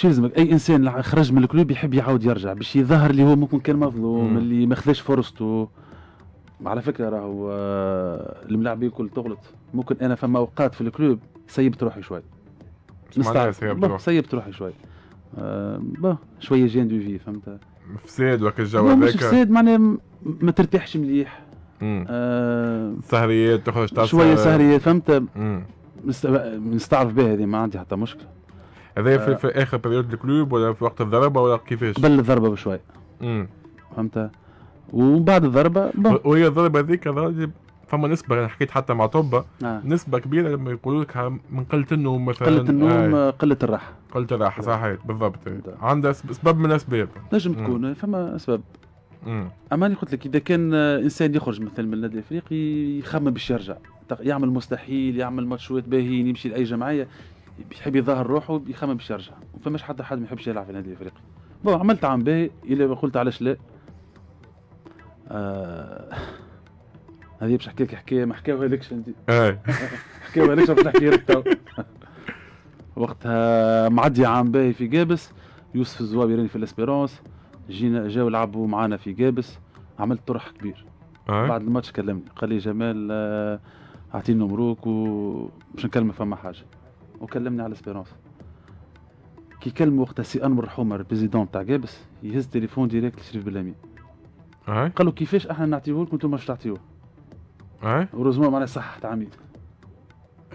مش يلزمك اي انسان خرج من الكلوب يحب يعاود يرجع باش يظهر اللي هو ممكن كان مظلوم اللي ما خذاش فرصته على فكره راهو آه، الملاعبين الكل تغلط ممكن انا فما اوقات في الكلوب سيبت روحي شوي سيبت روحي شوي آه شويه جين دو في فهمت فساد وكا الجو هذاك فساد معناها ما ترتاحش مليح آه سهريات تخرج شويه سهريات فهمت نستعرف بها هذه ما عندي حتى مشكله هذا في, آه. في اخر بيريود الكلوب ولا في وقت الضربه ولا كيفاش؟ قبل الضربه بشوي امم فهمت وبعد الضربه وهي الضربه هذيك فما نسبه انا حكيت حتى مع طبه آه. نسبه كبيره لما يقولوا لك من قله النوم مثلا قله النوم آه. قله الراحه قله الراحه صحيح بالضبط عندها سبب من الاسباب نجم تكون مم. فما اسباب اما انا قلت لك اذا كان انسان يخرج مثلا من النادي الافريقي يخمم باش يرجع يعمل مستحيل يعمل ماتشات باهيين يمشي لاي جمعيه بيحب يظهر روحه بيخمم باش يرجع فماش حتى حد ما يحبش يلعب في النادي الافريقي بون عملت عام باهي الا قلت علاش لا آه... هذه باش نحكي لك حكايه ما حكاوها لكش انت إيه. حكاوها لكش باش نحكي لك تو وقتها معدي عام باهي في جابس يوسف الزوابي راني في الاسبيرونس جينا جاو لعبوا معانا في جابس عملت طرح كبير إيه. بعد الماتش كلمني قال لي جمال آه، اعطيني نمروك ومش نكلمك فما حاجه وكلمني على سبيرونس كي كلم وقتها سي انور حمر بريزيدون تاع جابس يهز تليفون ديريكت لشريف بلامي اي قال له كيفاش احنا نعطيه لكم انتم مش تعطيوه اي وروزمو معناها صح عميد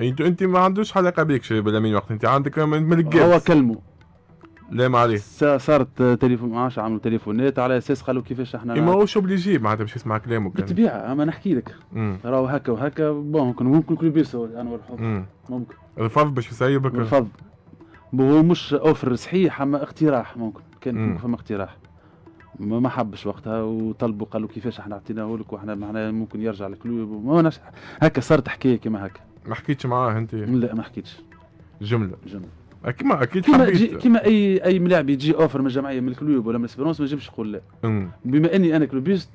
انت انت ما عندوش علاقه بيك شريف بلامي وقت انت عندك ملك جابس هو كلمه لا ما عليه صارت تليفون معاش عملوا تليفونات على اساس قالوا كيفاش احنا ما هوش اوبليجي معناتها باش يسمع كلامك بالطبيعه اما نحكي لك راهو هكا وهكا ممكن ممكن كل بيس انور والحب ممكن رفض باش يسيبك رفض هو مش اوفر صحيح اما اقتراح ممكن كان فما اقتراح ما, ما حبش وقتها وطلبوا قالوا كيفاش احنا عطيناه لك واحنا معنا ممكن يرجع لك ما هكا صارت حكايه كما هكا ما حكيتش معاه انت لا ما حكيتش جمله جمله كيما اكيد كيما كيما اي اي ملاعب يجي اوفر من الجمعيه من الكلوب ولا من الاسبيرونس ما نجمش نقول لا بما اني انا كلوبيست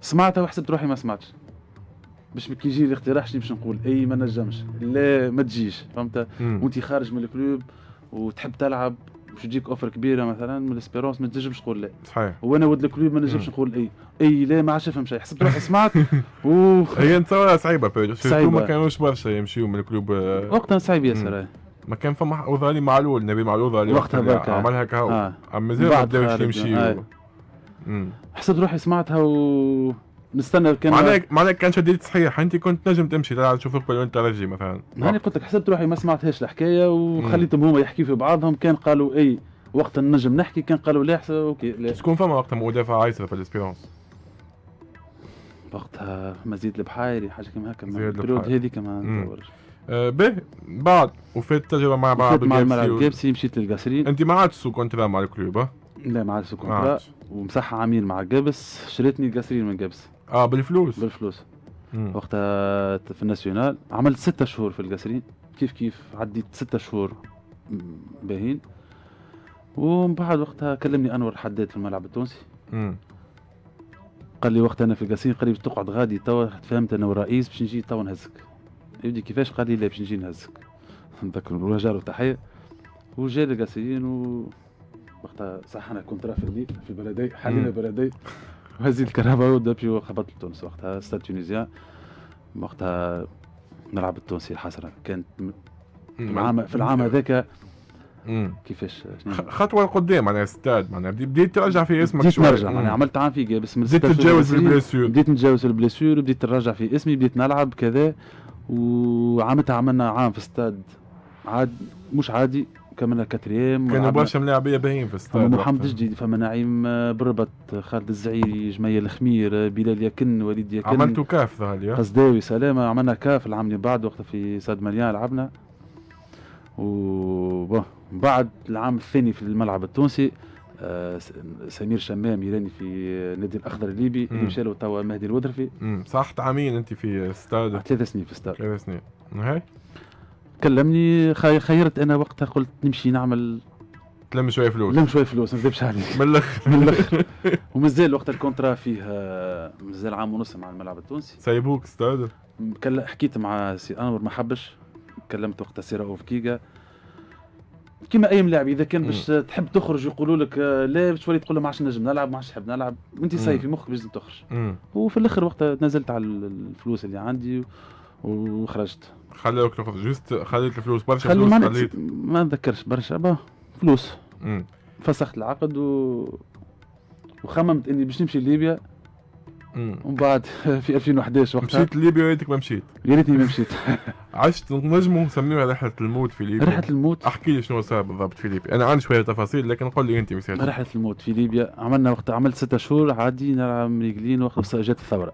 سمعتها وحسبت روحي ما سمعتش باش كي يجي الاقتراح شنو باش نقول اي ما نجمش لا ما تجيش فهمت وانت خارج من الكلوب وتحب تلعب باش تجيك اوفر كبيره مثلا من الاسبيرونس ما تنجمش تقول لا صحيح وانا ولد الكلوب ما نجمش نقول اي اي لا ما عادش نفهم شيء حسبت روحي سمعت هي نتصورها صعيبه صعيبه ما كانوش برشا يمشيو من الكلوب وقتها صعيب ياسر ما كان فما وظالي معلول نبي معلول ذالي وقتها بركة عملها كهو آه. عم زين ما بداوش يمشي و... آه. حسيت روحي سمعتها و نستنى كان معناها معناك كان شديد صحيح انت كنت نجم تمشي تعال تشوف الكل وانت رجي مثلا هاني قلت لك حسبت روحي ما سمعتهاش الحكايه وخليتهم هما يحكي في بعضهم كان قالوا اي وقت النجم نحكي كان قالوا لا اوكي لا شكون فما وقتها مدافع عايصه في الاسبيرونس وقتها مزيد البحايري حاجه كما هكا هذيك هذه كما آه، به بعد وفات التجربه مع بعض مع الملعب جابسي مشيت للقصرين انت ما عادش سو كونترا مع الكلوب لا ما عادش سو كونترا ومسح عامين مع جابس شريتني القصرين من جابس اه بالفلوس بالفلوس وقتها في الناسيونال عملت ستة شهور في القصرين كيف كيف عديت ستة شهور باهين ومن بعد وقتها كلمني انور الحداد في الملعب التونسي مم. قال لي وقتها انا في القصرين قريب تقعد غادي توا فهمت انا والرئيس باش نجي توا نهزك يبدي كيفاش قال لي لا باش نجي نهزك نذكر وجا له تحيه وجا لقاسيين و وقتها كنت راه في الليل في بلدي حالي بلدي وهزيت الكهرباء ودابي وخبطت لتونس وقتها ستاد تونيزيان وقتها نلعب التونسي الحسره كانت العام في العام هذاك كيفاش خطوه لقدام معناها ستاد معناها بديت ترجع في اسمك بديت نرجع معناها عملت عام في باسم بديت تتجاوز البليسيور بديت نتجاوز البليسيور بديت نرجع في اسمي بديت نلعب كذا وعامتها عملنا عام في استاد عاد مش عادي كملنا كاتريام كانوا برشا ملاعبيه باهيين في استاد محمد جديد فما نعيم آه، بربط آه، خالد الزعيري جميل الخمير آه، بلال يكن وليد يكن عملتوا كاف ذهاليا قصداوي سلامه عملنا كاف العام اللي بعد وقتها في ساد مليان لعبنا و بعد العام الثاني في الملعب التونسي آه، سمير شمام يراني في النادي الاخضر الليبي اللي مشى له توا مهدي الودرفي صحت عامين انت في ستاد آه، ثلاث سنين في ستاد ثلاث سنين هاي كلمني خيرت انا وقتها قلت نمشي نعمل تلم شويه فلوس تلم شويه فلوس ما نكذبش عليك من الاخر من الاخر ومازال وقت الكونترا فيه آه، مازال عام ونص مع الملعب التونسي سايبوك ستاد حكيت مع سي انور ما حبش كلمت وقتها سي رؤوف كيكا كيما اي ملاعب اذا كان باش تحب تخرج يقولوا لك آه، لا باش تولي تقول له ما عادش نجم نلعب ما عادش نحب نلعب انت صايي في مخك باش لازم تخرج وفي الاخر وقتها تنازلت على الفلوس اللي عندي وخرجت خلوك تاخذ جوست خليت الفلوس برشا فلوس خليت ما نذكرش برشا با فلوس مم. فسخت العقد و... وخممت اني باش نمشي ليبيا ومن بعد في 2011 وقتها مشيت ليبيا يا ريتك ما مشيت يا ريتني ما مشيت عشت نجم نسميوها رحله الموت في ليبيا رحله الموت احكي لي شنو صار بالضبط في ليبيا انا عندي شويه تفاصيل لكن قول لي انت مثال رحله الموت في ليبيا عملنا وقت عملت ستة شهور عادي مريقلين وقت جات الثوره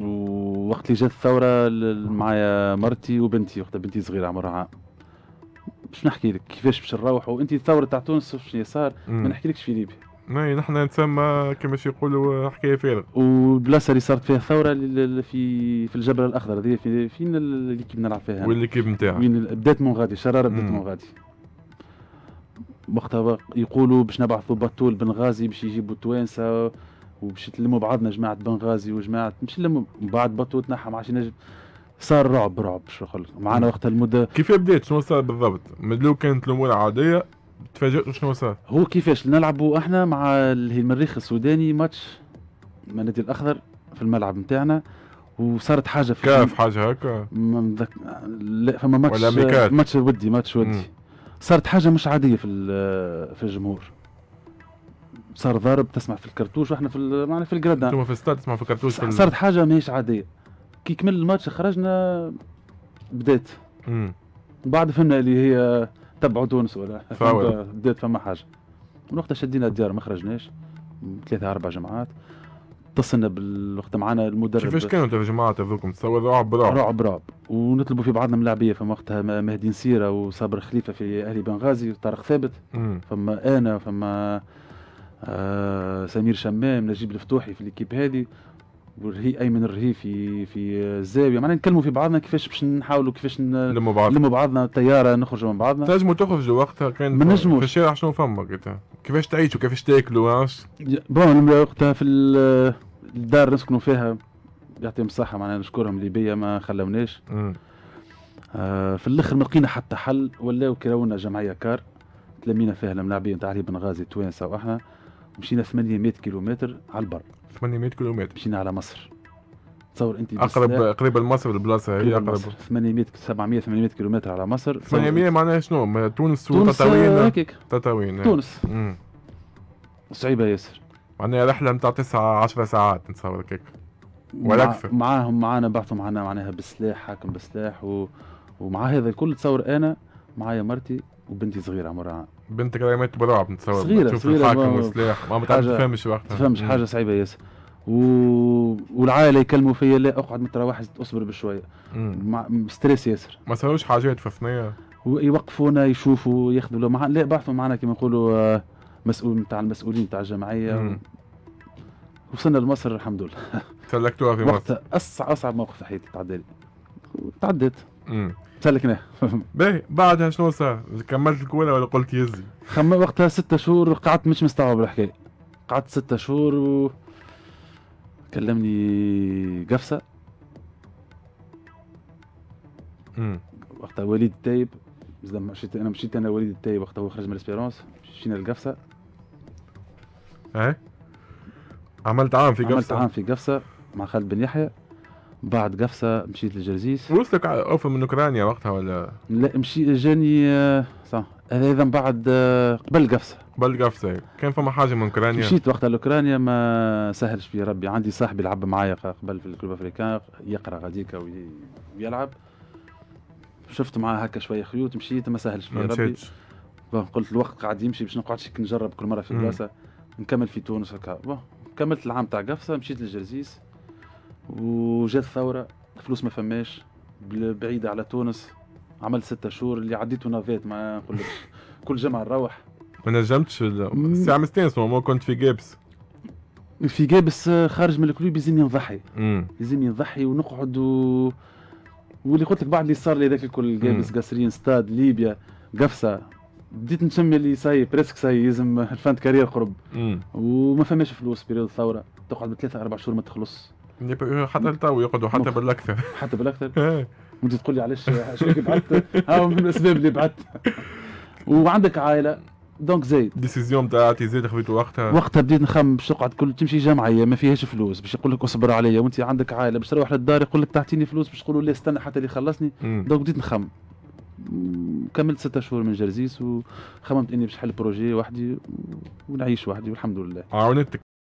ووقت اللي جات الثوره معايا مرتي وبنتي وقتها بنتي صغيره عمرها عام باش نحكي لك كيفاش باش نروحوا انت الثوره تاع تونس شنو صار ما نحكيلكش في ليبيا نحن نسمى كما يقولوا حكايه فارغه والبلاصه اللي صارت فيها ثوره في في الجبل الاخضر هذه في فين اللي كنا نلعب فيها وين الليكيب نتاعها وين بدات مونغادي شراره بدات مونغادي وقتها يقولوا باش نبعثوا باتو لبنغازي باش يجيبوا التوانسه وباش يتلموا بعضنا جماعه بنغازي وجماعه مش لموا بعد باتو تنحى ما عادش نجم صار رعب رعب شو معنا وقت المده كيف بدات شنو صار بالضبط مدلو كانت الامور عاديه تفاجئتوا شنو صار؟ هو كيفاش نلعبوا احنا مع المريخ السوداني ماتش مع النادي الاخضر في الملعب نتاعنا وصارت حاجه في كاف حاجه هكا مذك... لا فما ماتش ولا ميكات. ماتش ودي ماتش ودي مم. صارت حاجه مش عاديه في في الجمهور صار ضارب تسمع في الكرتوش واحنا في معنا في الجراد انتم في الستاد تسمع في الكرتوش في صارت حاجه ماهيش عاديه كي كمل الماتش خرجنا بدات امم بعد فهمنا اللي هي تبعوا تونس ولا بدات فما حاجه من وقتها شدينا الديار ما خرجناش ثلاثة أربع جمعات اتصلنا بالوقت معنا المدرب كيفاش كانوا الجماعات هذوكم تصور رعب رعب رعب رعب ونطلبوا في بعضنا ملاعبيه فما وقتها مهدي نسيره وصابر خليفه في اهلي بنغازي وطارق ثابت فما انا فما آه سمير شمام نجيب الفتوحي في الكيب هذه والرهي ايمن الرهي في في آه، الزاويه معناها نتكلموا في بعضنا كيفاش باش نحاولوا كيفاش نلموا بعضنا نلموا بعضنا الطياره نخرجوا من بعضنا تنجموا تخرجوا وقتها كان ما نجموش في الشارع شنو فما كيفاش تعيشوا كيفاش تاكلوا بون وقتها في الدار نسكنوا فيها يعطيهم الصحة معناها نشكرهم اللي بيا ما خلاوناش آه في الاخر ما لقينا حتى حل ولاو كراونا جمعية كار تلمينا فيها الملاعبين تاع علي بن غازي توانسة واحنا مشينا 800 كيلومتر على البر 800 كيلومتر مشينا على مصر تصور انت اقرب قريبه لمصر البلاصه هي اقرب 800 700 800 كيلومتر على مصر 800 معناها شنو تونس وتطاوين تطاوين تونس صعيبه ياسر معناها رحله نتاع 9 10 ساعات نتصور كيك ولا اكثر معاهم معانا بعثوا معنا معناها بالسلاح حاكم بالسلاح و... ومع هذا الكل تصور انا معايا مرتي وبنتي صغيره عمرها بنتك دائما تبرع نتصور صغيره تشوف صغيرة الحاكم والسلاح ما تفهمش وقتها تفهمش حاجه صعيبه ياسر و... والعائله يكلموا فيا لا اقعد متروح اصبر بشويه مع... ستريس ياسر ما صاروش حاجات في الثنيه يوقفونا يشوفوا ياخذوا لو مع... لا بعثوا معنا كما نقولوا آه، مسؤول نتاع المسؤولين نتاع الجمعيه و... وصلنا لمصر الحمد لله سلكتوها في مصر وقت اصعب اصعب موقف في حياتي تعدى لي تعديت سلكناه باهي بعدها شنو صار؟ كملت الكولا ولا قلت يزي؟ خم وقتها ستة شهور قعدت مش مستوعب الحكاية قعدت ستة شهور و كلمني قفصة وقتها وليد التايب مشيت انا مشيت انا وليد التايب وقتها هو خرج من الاسبيرونس مشينا لقفصة ايه عملت عام في قفصة عملت عام في قفصة مع خالد بن يحيى بعد قفصة مشيت للجرزيس وصلك اوفر من اوكرانيا وقتها ولا؟ لا مشي جاني آه، صح هذا بعد آه، قبل قفصة قبل قفصة كان فما حاجة من اوكرانيا مشيت وقتها لاوكرانيا ما سهلش في ربي عندي صاحبي لعب معايا قبل في الكلوب افريكان يقرا غاديكا ويلعب شفت معاه هكا شوية خيوط مشيت ما سهلش في ربي قلت الوقت قاعد يمشي باش نقعدش نجرب كل مرة في بلاصة نكمل في تونس هكا كملت العام تاع قفصة مشيت للجرزيس وجات ثورة الفلوس ما فماش بعيده على تونس عملت ستة شهور اللي عديته نافيت ما نقولكش كل جمعه نروح ما نجمتش الساعة مستين ستانس كنت في جيبس في جيبس آه، خارج من الكلوب يزيني نضحي يزيني نضحي ونقعد و... واللي قلت لك بعد اللي صار لي ذاك الكل جيبس قاسرين ستاد ليبيا قفصه بديت نشم اللي ساي بريسك ساي يزم الفانت كارير قرب وما فماش فلوس بريود الثوره تقعد بثلاثه اربع شهور ما تخلص حتى لتو يقعدوا حتى بالاكثر حتى بالاكثر وانت إيه. تقول لي علاش شنو بعثت ها من الاسباب اللي بعثت وعندك عائله دونك زايد ديسيزيون تاعتي زيد خذيت وقتها وقتها بديت نخمم باش تقعد كل تمشي جمعيه ما فيهاش فلوس باش يقول لك اصبر عليا وانت عندك عائله باش تروح للدار يقول لك تعطيني فلوس باش تقول لا استنى حتى اللي خلصني دونك بديت نخمم كملت ستة شهور من جرزيس وخممت اني باش نحل بروجي وحدي ونعيش وحدي والحمد لله عاونتك